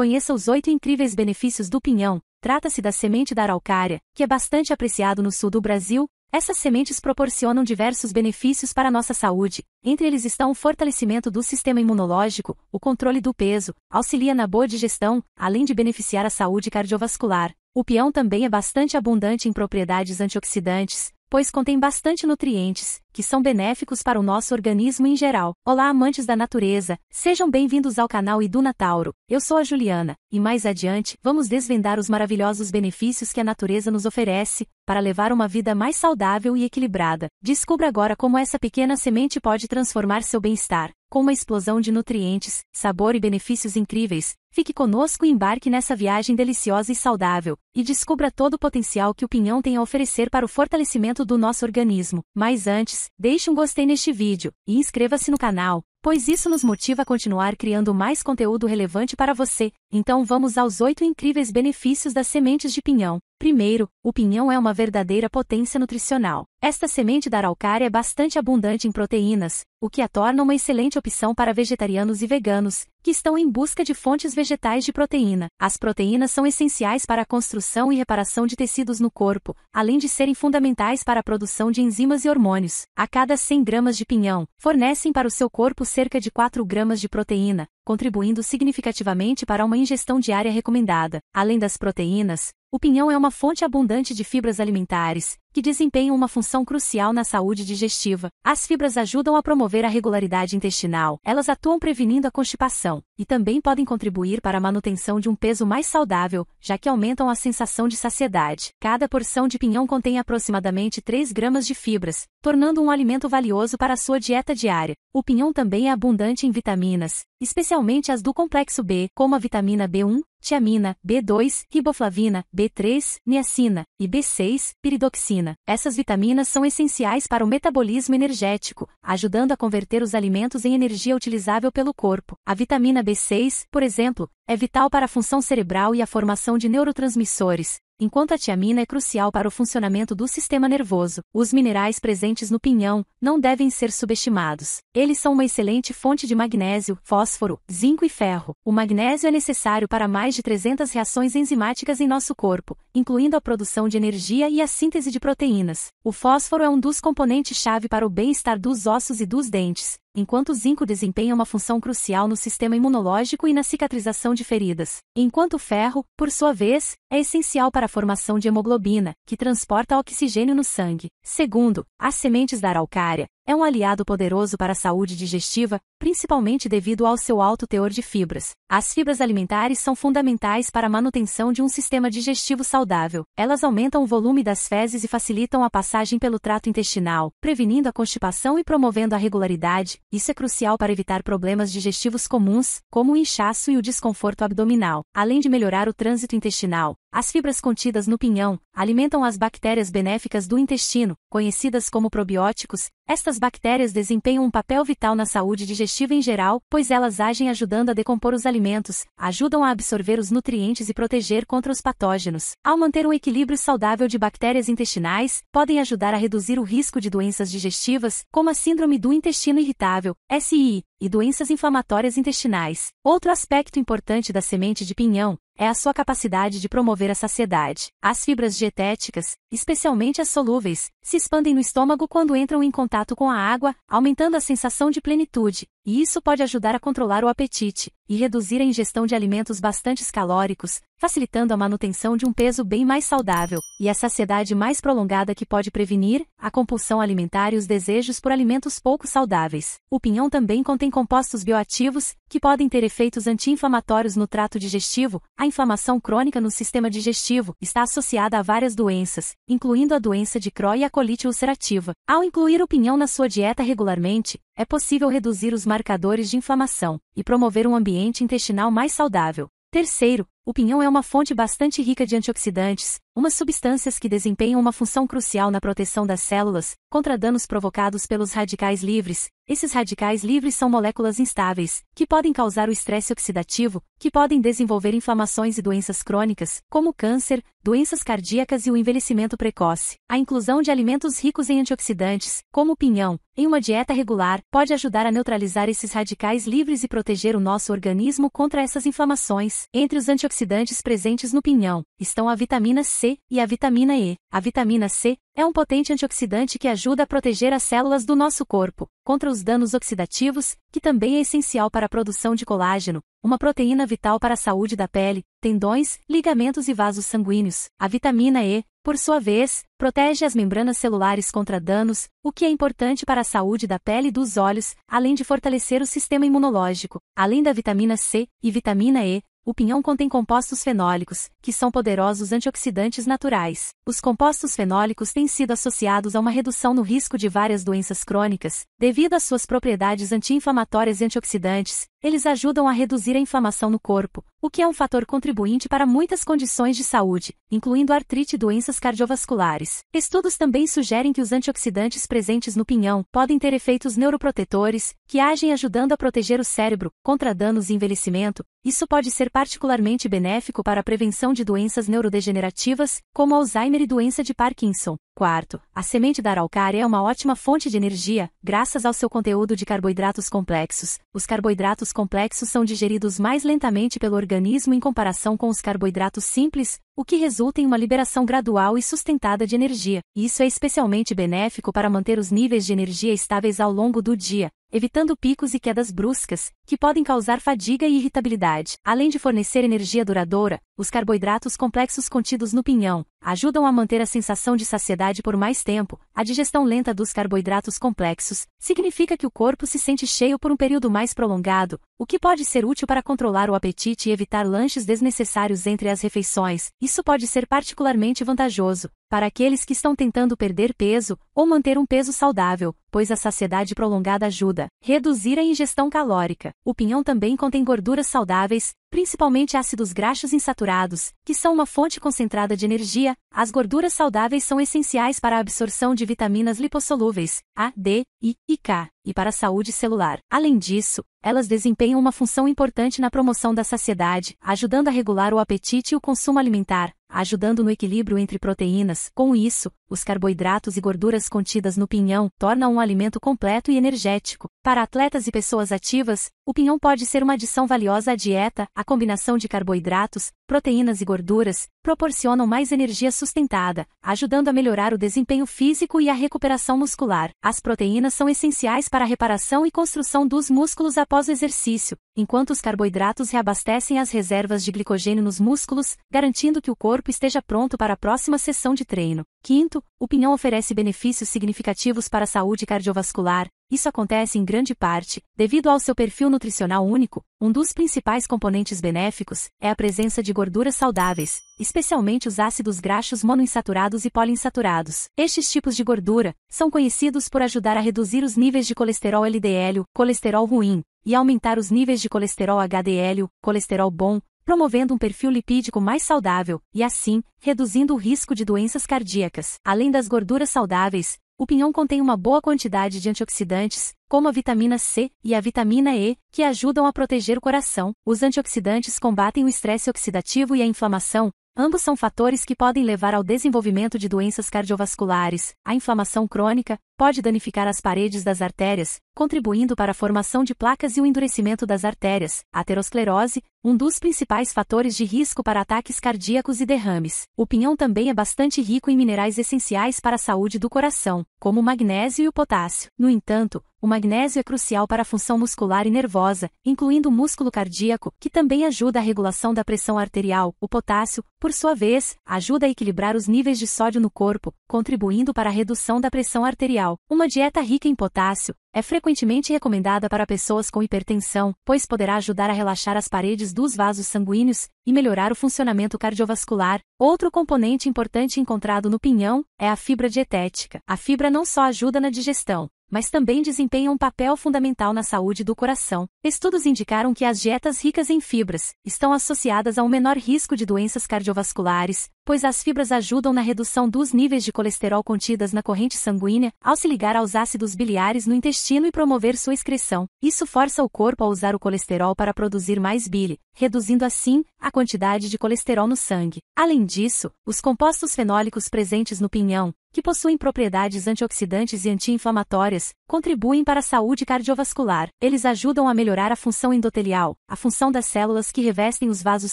Conheça os oito incríveis benefícios do pinhão. Trata-se da semente da araucária, que é bastante apreciado no sul do Brasil. Essas sementes proporcionam diversos benefícios para a nossa saúde. Entre eles estão o fortalecimento do sistema imunológico, o controle do peso, auxilia na boa digestão, além de beneficiar a saúde cardiovascular. O pinhão também é bastante abundante em propriedades antioxidantes, pois contém bastante nutrientes, que são benéficos para o nosso organismo em geral. Olá, amantes da natureza, sejam bem-vindos ao canal Iduna Tauro. Eu sou a Juliana, e mais adiante vamos desvendar os maravilhosos benefícios que a natureza nos oferece para levar uma vida mais saudável e equilibrada. Descubra agora como essa pequena semente pode transformar seu bem-estar. Com uma explosão de nutrientes, sabor e benefícios incríveis, Fique conosco e embarque nessa viagem deliciosa e saudável, e descubra todo o potencial que o pinhão tem a oferecer para o fortalecimento do nosso organismo. Mas antes, deixe um gostei neste vídeo e inscreva-se no canal, pois isso nos motiva a continuar criando mais conteúdo relevante para você. Então vamos aos 8 incríveis benefícios das sementes de pinhão. Primeiro, o pinhão é uma verdadeira potência nutricional. Esta semente da araucária é bastante abundante em proteínas, o que a torna uma excelente opção para vegetarianos e veganos, que estão em busca de fontes vegetais de proteína. As proteínas são essenciais para a construção e reparação de tecidos no corpo, além de serem fundamentais para a produção de enzimas e hormônios. A cada 100 gramas de pinhão, fornecem para o seu corpo cerca de 4 gramas de proteína, contribuindo significativamente para uma ingestão diária recomendada. Além das proteínas, o pinhão é uma fonte abundante de fibras alimentares, que desempenham uma função crucial na saúde digestiva. As fibras ajudam a promover a regularidade intestinal, elas atuam prevenindo a constipação, e também podem contribuir para a manutenção de um peso mais saudável, já que aumentam a sensação de saciedade. Cada porção de pinhão contém aproximadamente 3 gramas de fibras, tornando um alimento valioso para a sua dieta diária. O pinhão também é abundante em vitaminas, especialmente as do complexo B, como a vitamina B1, tiamina, B2, riboflavina, B3, niacina e B6, piridoxina. Essas vitaminas são essenciais para o metabolismo energético, ajudando a converter os alimentos em energia utilizável pelo corpo. A vitamina B6, por exemplo, é vital para a função cerebral e a formação de neurotransmissores, Enquanto a tiamina é crucial para o funcionamento do sistema nervoso, os minerais presentes no pinhão não devem ser subestimados. Eles são uma excelente fonte de magnésio, fósforo, zinco e ferro. O magnésio é necessário para mais de 300 reações enzimáticas em nosso corpo, incluindo a produção de energia e a síntese de proteínas. O fósforo é um dos componentes-chave para o bem-estar dos ossos e dos dentes, enquanto o zinco desempenha uma função crucial no sistema imunológico e na cicatrização de feridas, enquanto o ferro, por sua vez, é essencial para a formação de hemoglobina, que transporta oxigênio no sangue. Segundo, as sementes da araucária, é um aliado poderoso para a saúde digestiva, principalmente devido ao seu alto teor de fibras. As fibras alimentares são fundamentais para a manutenção de um sistema digestivo saudável. Elas aumentam o volume das fezes e facilitam a passagem pelo trato intestinal, prevenindo a constipação e promovendo a regularidade. Isso é crucial para evitar problemas digestivos comuns, como o inchaço e o desconforto abdominal, além de melhorar o trânsito intestinal. As fibras contidas no pinhão alimentam as bactérias benéficas do intestino, conhecidas como probióticos. Estas bactérias desempenham um papel vital na saúde digestiva em geral, pois elas agem ajudando a decompor os alimentos, ajudam a absorver os nutrientes e proteger contra os patógenos. Ao manter um equilíbrio saudável de bactérias intestinais, podem ajudar a reduzir o risco de doenças digestivas, como a síndrome do intestino irritável, SI, e doenças inflamatórias intestinais. Outro aspecto importante da semente de pinhão é a sua capacidade de promover a saciedade. As fibras dietéticas, especialmente as solúveis, se expandem no estômago quando entram em contato com a água, aumentando a sensação de plenitude, e isso pode ajudar a controlar o apetite e reduzir a ingestão de alimentos bastante calóricos, facilitando a manutenção de um peso bem mais saudável e a saciedade mais prolongada que pode prevenir a compulsão alimentar e os desejos por alimentos pouco saudáveis. O pinhão também contém compostos bioativos que podem ter efeitos anti-inflamatórios no trato digestivo. A inflamação crônica no sistema digestivo está associada a várias doenças, incluindo a doença de Crohn e a colite ulcerativa. Ao incluir o pinhão na sua dieta regularmente, é possível reduzir os marcadores de inflamação e promover um ambiente intestinal mais saudável. Terceiro, o pinhão é uma fonte bastante rica de antioxidantes, umas substâncias que desempenham uma função crucial na proteção das células contra danos provocados pelos radicais livres. Esses radicais livres são moléculas instáveis, que podem causar o estresse oxidativo, que podem desenvolver inflamações e doenças crônicas, como câncer, doenças cardíacas e o envelhecimento precoce. A inclusão de alimentos ricos em antioxidantes, como o pinhão, em uma dieta regular, pode ajudar a neutralizar esses radicais livres e proteger o nosso organismo contra essas inflamações. Entre os antioxidantes presentes no pinhão estão a vitamina C C e a vitamina E. A vitamina C é um potente antioxidante que ajuda a proteger as células do nosso corpo contra os danos oxidativos, que também é essencial para a produção de colágeno, uma proteína vital para a saúde da pele, tendões, ligamentos e vasos sanguíneos. A vitamina E, por sua vez, protege as membranas celulares contra danos, o que é importante para a saúde da pele e dos olhos, além de fortalecer o sistema imunológico. Além da vitamina C e vitamina E, o pinhão contém compostos fenólicos, que são poderosos antioxidantes naturais. Os compostos fenólicos têm sido associados a uma redução no risco de várias doenças crônicas, devido às suas propriedades anti-inflamatórias e antioxidantes, eles ajudam a reduzir a inflamação no corpo, o que é um fator contribuinte para muitas condições de saúde, incluindo artrite e doenças cardiovasculares. Estudos também sugerem que os antioxidantes presentes no pinhão podem ter efeitos neuroprotetores, que agem ajudando a proteger o cérebro contra danos e envelhecimento. Isso pode ser particularmente benéfico para a prevenção de doenças neurodegenerativas, como Alzheimer e doença de Parkinson. Quarto, a semente da araucária é uma ótima fonte de energia, graças ao seu conteúdo de carboidratos complexos. Os carboidratos complexos são digeridos mais lentamente pelo organismo em comparação com os carboidratos simples, o que resulta em uma liberação gradual e sustentada de energia. Isso é especialmente benéfico para manter os níveis de energia estáveis ao longo do dia, evitando picos e quedas bruscas, que podem causar fadiga e irritabilidade. Além de fornecer energia duradoura, os carboidratos complexos contidos no pinhão ajudam a manter a sensação de saciedade por mais tempo. A digestão lenta dos carboidratos complexos significa que o corpo se sente cheio por um período mais prolongado, o que pode ser útil para controlar o apetite e evitar lanches desnecessários entre as refeições. Isso pode ser particularmente vantajoso para aqueles que estão tentando perder peso ou manter um peso saudável, pois a saciedade prolongada ajuda a reduzir a ingestão calórica. O pinhão também contém gorduras saudáveis, principalmente ácidos graxos insaturados, que são uma fonte concentrada de energia, as gorduras saudáveis são essenciais para a absorção de vitaminas lipossolúveis, A, D, I, IK, e para a saúde celular. Além disso, elas desempenham uma função importante na promoção da saciedade, ajudando a regular o apetite e o consumo alimentar, ajudando no equilíbrio entre proteínas. Com isso, os carboidratos e gorduras contidas no pinhão tornam um alimento completo e energético. Para atletas e pessoas ativas, o pinhão pode ser uma adição valiosa à dieta. A combinação de carboidratos, proteínas e gorduras, proporcionam mais energia sustentada, ajudando a melhorar o desempenho físico e a recuperação muscular. As proteínas são essenciais para a reparação e construção dos músculos após o exercício, enquanto os carboidratos reabastecem as reservas de glicogênio nos músculos, garantindo que o corpo esteja pronto para a próxima sessão de treino. Quinto, o pinhão oferece benefícios significativos para a saúde cardiovascular, isso acontece em grande parte devido ao seu perfil nutricional único. Um dos principais componentes benéficos é a presença de gorduras saudáveis, especialmente os ácidos graxos monoinsaturados e poliinsaturados. Estes tipos de gordura são conhecidos por ajudar a reduzir os níveis de colesterol LDL, colesterol ruim, e aumentar os níveis de colesterol HDL, colesterol bom, promovendo um perfil lipídico mais saudável e, assim, reduzindo o risco de doenças cardíacas. Além das gorduras saudáveis, o pinhão contém uma boa quantidade de antioxidantes, como a vitamina C e a vitamina E, que ajudam a proteger o coração. Os antioxidantes combatem o estresse oxidativo e a inflamação, ambos são fatores que podem levar ao desenvolvimento de doenças cardiovasculares, A inflamação crônica, pode danificar as paredes das artérias, contribuindo para a formação de placas e o endurecimento das artérias. Aterosclerose, um dos principais fatores de risco para ataques cardíacos e derrames. O pinhão também é bastante rico em minerais essenciais para a saúde do coração, como o magnésio e o potássio. No entanto, o magnésio é crucial para a função muscular e nervosa, incluindo o músculo cardíaco, que também ajuda a regulação da pressão arterial. O potássio, por sua vez, ajuda a equilibrar os níveis de sódio no corpo, contribuindo para a redução da pressão arterial uma dieta rica em potássio, é frequentemente recomendada para pessoas com hipertensão, pois poderá ajudar a relaxar as paredes dos vasos sanguíneos e melhorar o funcionamento cardiovascular. Outro componente importante encontrado no pinhão é a fibra dietética. A fibra não só ajuda na digestão, mas também desempenha um papel fundamental na saúde do coração. Estudos indicaram que as dietas ricas em fibras estão associadas a um menor risco de doenças cardiovasculares, pois as fibras ajudam na redução dos níveis de colesterol contidas na corrente sanguínea, ao se ligar aos ácidos biliares no intestino e promover sua excreção. Isso força o corpo a usar o colesterol para produzir mais bile, reduzindo assim a quantidade de colesterol no sangue. Além disso, os compostos fenólicos presentes no pinhão, que possuem propriedades antioxidantes e anti-inflamatórias, contribuem para a saúde cardiovascular. Eles ajudam a melhorar melhorar a função endotelial, a função das células que revestem os vasos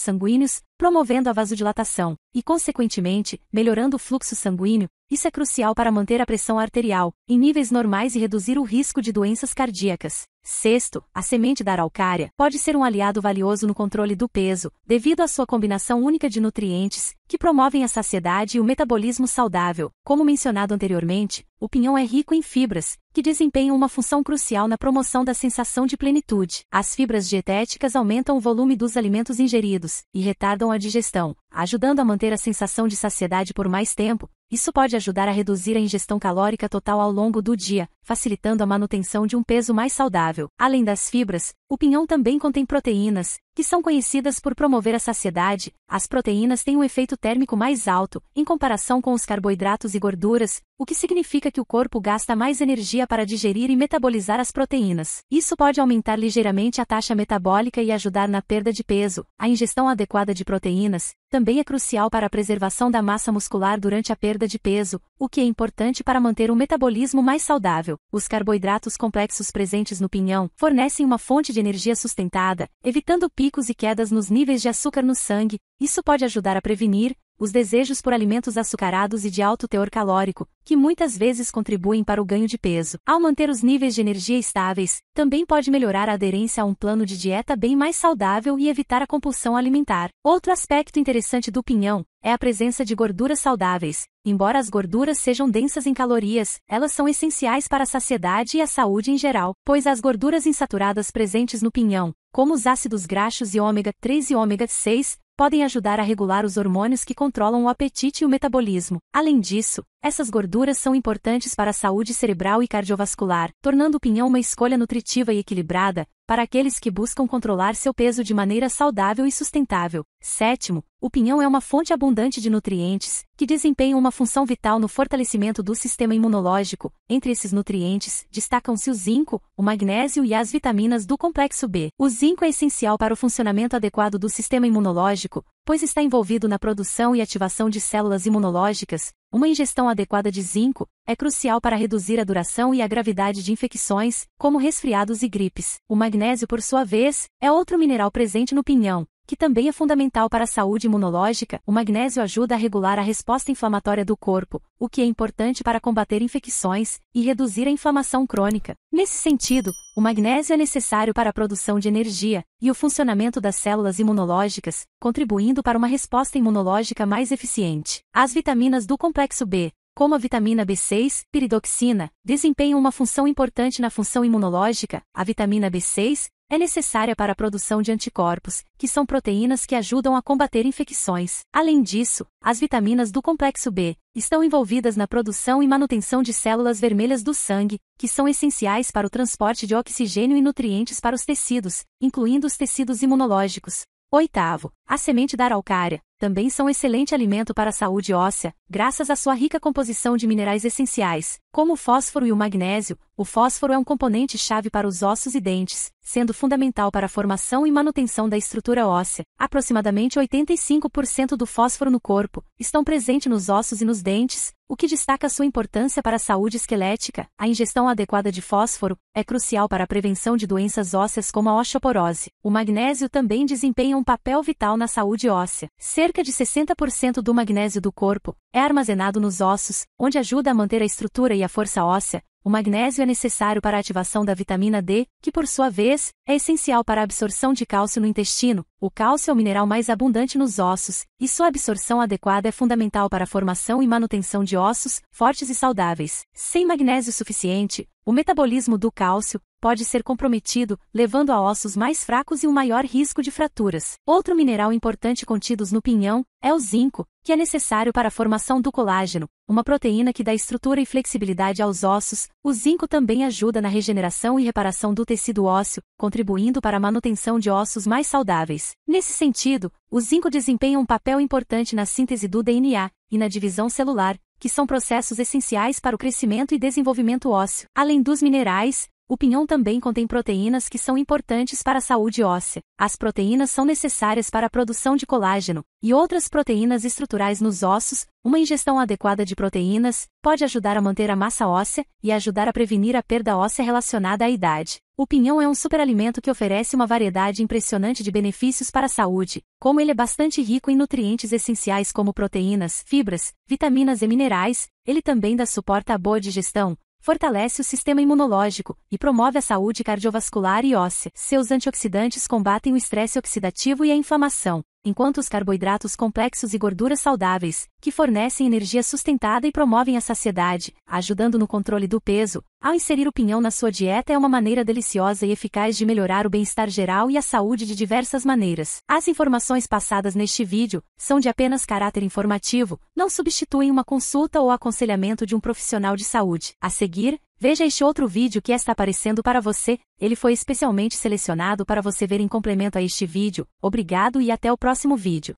sanguíneos, promovendo a vasodilatação e, consequentemente, melhorando o fluxo sanguíneo. Isso é crucial para manter a pressão arterial em níveis normais e reduzir o risco de doenças cardíacas. Sexto, a semente da araucária pode ser um aliado valioso no controle do peso, devido à sua combinação única de nutrientes, que promovem a saciedade e o metabolismo saudável. Como mencionado anteriormente, o pinhão é rico em fibras, que desempenham uma função crucial na promoção da sensação de plenitude. As fibras dietéticas aumentam o volume dos alimentos ingeridos e retardam a digestão, ajudando a manter a sensação de saciedade por mais tempo. Isso pode ajudar a reduzir a ingestão calórica total ao longo do dia, facilitando a manutenção de um peso mais saudável. Além das fibras, o pinhão também contém proteínas, que são conhecidas por promover a saciedade, as proteínas têm um efeito térmico mais alto, em comparação com os carboidratos e gorduras, o que significa que o corpo gasta mais energia para digerir e metabolizar as proteínas. Isso pode aumentar ligeiramente a taxa metabólica e ajudar na perda de peso. A ingestão adequada de proteínas também é crucial para a preservação da massa muscular durante a perda de peso, o que é importante para manter um metabolismo mais saudável. Os carboidratos complexos presentes no pinhão fornecem uma fonte de energia sustentada, evitando picos picos e quedas nos níveis de açúcar no sangue, isso pode ajudar a prevenir os desejos por alimentos açucarados e de alto teor calórico, que muitas vezes contribuem para o ganho de peso. Ao manter os níveis de energia estáveis, também pode melhorar a aderência a um plano de dieta bem mais saudável e evitar a compulsão alimentar. Outro aspecto interessante do pinhão é a presença de gorduras saudáveis. Embora as gorduras sejam densas em calorias, elas são essenciais para a saciedade e a saúde em geral, pois as gorduras insaturadas presentes no pinhão como os ácidos graxos e ômega 3 e ômega 6, podem ajudar a regular os hormônios que controlam o apetite e o metabolismo. Além disso, essas gorduras são importantes para a saúde cerebral e cardiovascular, tornando o pinhão uma escolha nutritiva e equilibrada, para aqueles que buscam controlar seu peso de maneira saudável e sustentável. Sétimo, o pinhão é uma fonte abundante de nutrientes, que desempenham uma função vital no fortalecimento do sistema imunológico. Entre esses nutrientes, destacam-se o zinco, o magnésio e as vitaminas do complexo B. O zinco é essencial para o funcionamento adequado do sistema imunológico, pois está envolvido na produção e ativação de células imunológicas, uma ingestão adequada de zinco é crucial para reduzir a duração e a gravidade de infecções, como resfriados e gripes. O magnésio, por sua vez, é outro mineral presente no pinhão, que também é fundamental para a saúde imunológica, o magnésio ajuda a regular a resposta inflamatória do corpo, o que é importante para combater infecções e reduzir a inflamação crônica. Nesse sentido, o magnésio é necessário para a produção de energia e o funcionamento das células imunológicas, contribuindo para uma resposta imunológica mais eficiente. As vitaminas do complexo B, como a vitamina B6, piridoxina, desempenham uma função importante na função imunológica. A vitamina B6, é necessária para a produção de anticorpos, que são proteínas que ajudam a combater infecções. Além disso, as vitaminas do complexo B estão envolvidas na produção e manutenção de células vermelhas do sangue, que são essenciais para o transporte de oxigênio e nutrientes para os tecidos, incluindo os tecidos imunológicos. Oitavo, a semente da araucária também são um excelente alimento para a saúde óssea, graças à sua rica composição de minerais essenciais, como o fósforo e o magnésio. O fósforo é um componente chave para os ossos e dentes, sendo fundamental para a formação e manutenção da estrutura óssea. Aproximadamente 85% do fósforo no corpo estão presentes nos ossos e nos dentes, o que destaca sua importância para a saúde esquelética. A ingestão adequada de fósforo é crucial para a prevenção de doenças ósseas como a osteoporose. O magnésio também desempenha um papel vital na saúde óssea. Cerca de 60% do magnésio do corpo é armazenado nos ossos, onde ajuda a manter a estrutura e a força óssea, o magnésio é necessário para a ativação da vitamina D, que por sua vez, é essencial para a absorção de cálcio no intestino. O cálcio é o mineral mais abundante nos ossos, e sua absorção adequada é fundamental para a formação e manutenção de ossos fortes e saudáveis. Sem magnésio suficiente, o metabolismo do cálcio pode ser comprometido, levando a ossos mais fracos e um maior risco de fraturas. Outro mineral importante contidos no pinhão é o zinco, que é necessário para a formação do colágeno, uma proteína que dá estrutura e flexibilidade aos ossos. O zinco também ajuda na regeneração e reparação do tecido ósseo, contribuindo para a manutenção de ossos mais saudáveis. Nesse sentido, o zinco desempenha um papel importante na síntese do DNA e na divisão celular, que são processos essenciais para o crescimento e desenvolvimento ósseo, além dos minerais, o pinhão também contém proteínas que são importantes para a saúde óssea. As proteínas são necessárias para a produção de colágeno e outras proteínas estruturais nos ossos. Uma ingestão adequada de proteínas pode ajudar a manter a massa óssea e ajudar a prevenir a perda óssea relacionada à idade. O pinhão é um superalimento que oferece uma variedade impressionante de benefícios para a saúde, como ele é bastante rico em nutrientes essenciais como proteínas, fibras, vitaminas e minerais, ele também dá suporte à boa digestão, fortalece o sistema imunológico e promove a saúde cardiovascular e óssea. Seus antioxidantes combatem o estresse oxidativo e a inflamação, enquanto os carboidratos complexos e gorduras saudáveis, que fornecem energia sustentada e promovem a saciedade, ajudando no controle do peso, ao inserir o pinhão na sua dieta é uma maneira deliciosa e eficaz de melhorar o bem-estar geral e a saúde de diversas maneiras. As informações passadas neste vídeo são de apenas caráter informativo, não substituem uma consulta ou aconselhamento de um profissional de saúde. A seguir, Veja este outro vídeo que está aparecendo para você, ele foi especialmente selecionado para você ver em complemento a este vídeo, obrigado e até o próximo vídeo.